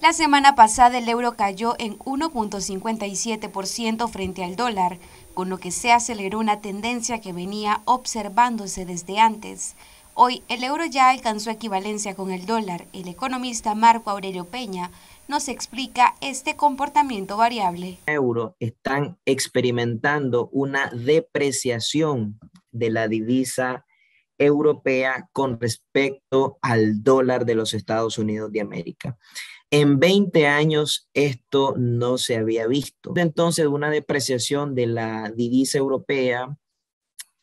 La semana pasada el euro cayó en 1.57% frente al dólar, con lo que se aceleró una tendencia que venía observándose desde antes. Hoy el euro ya alcanzó equivalencia con el dólar. El economista Marco Aurelio Peña nos explica este comportamiento variable. Euro están experimentando una depreciación de la divisa Europea con respecto al dólar de los Estados Unidos de América. En 20 años esto no se había visto. Entonces, una depreciación de la divisa europea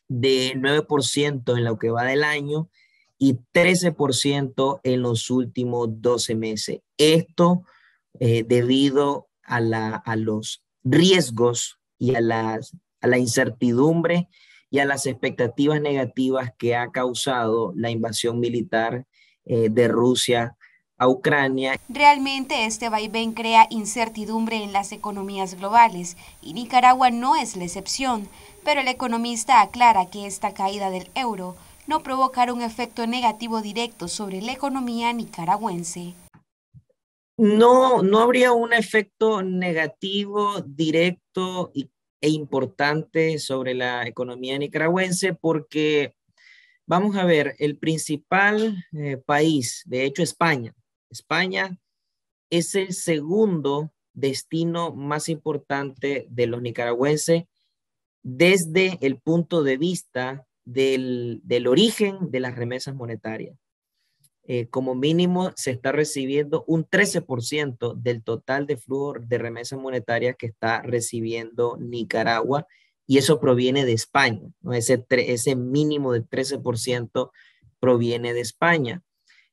de 9% en lo que va del año y 13% en los últimos 12 meses. Esto eh, debido a, los riesgos y a la incertidumbre y a las expectativas negativas que ha causado la invasión militar eh, de Rusia a Ucrania. Realmente este vaivén crea incertidumbre en las economías globales y Nicaragua no es la excepción, pero el economista aclara que esta caída del euro no provocará un efecto negativo directo sobre la economía nicaragüense. No, no habría un efecto negativo directo y e importante sobre la economía nicaragüense porque, vamos a ver, el principal eh, país, de hecho España, España es el segundo destino más importante de los nicaragüenses desde el punto de vista del, del origen de las remesas monetarias. Eh, como mínimo se está recibiendo un 13% del total de flujo de remesas monetarias que está recibiendo Nicaragua y eso proviene de España, ese, mínimo del 13% proviene de España.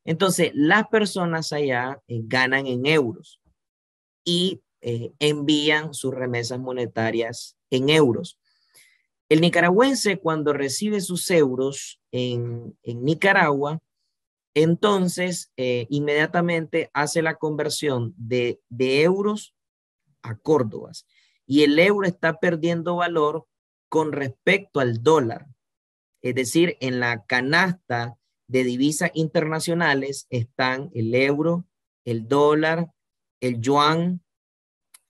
Entonces, las personas allá eh, ganan en euros y eh, envían sus remesas monetarias en euros. El nicaragüense cuando recibe sus euros en Nicaragua, entonces, eh, inmediatamente hace la conversión de, euros a córdobas y el euro está perdiendo valor con respecto al dólar. Es decir, en la canasta de divisas internacionales están el euro, el dólar, el yuan,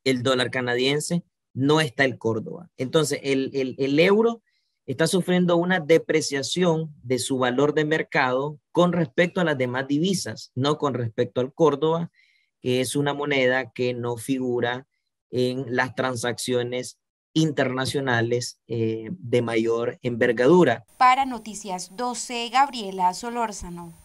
el dólar canadiense, no está el Córdoba. Entonces, el euro está sufriendo una depreciación de su valor de mercado con respecto a las demás divisas, no con respecto al Córdoba, que es una moneda que no figura en las transacciones internacionales eh, de mayor envergadura. Para Noticias 12, Gabriela Solórzano.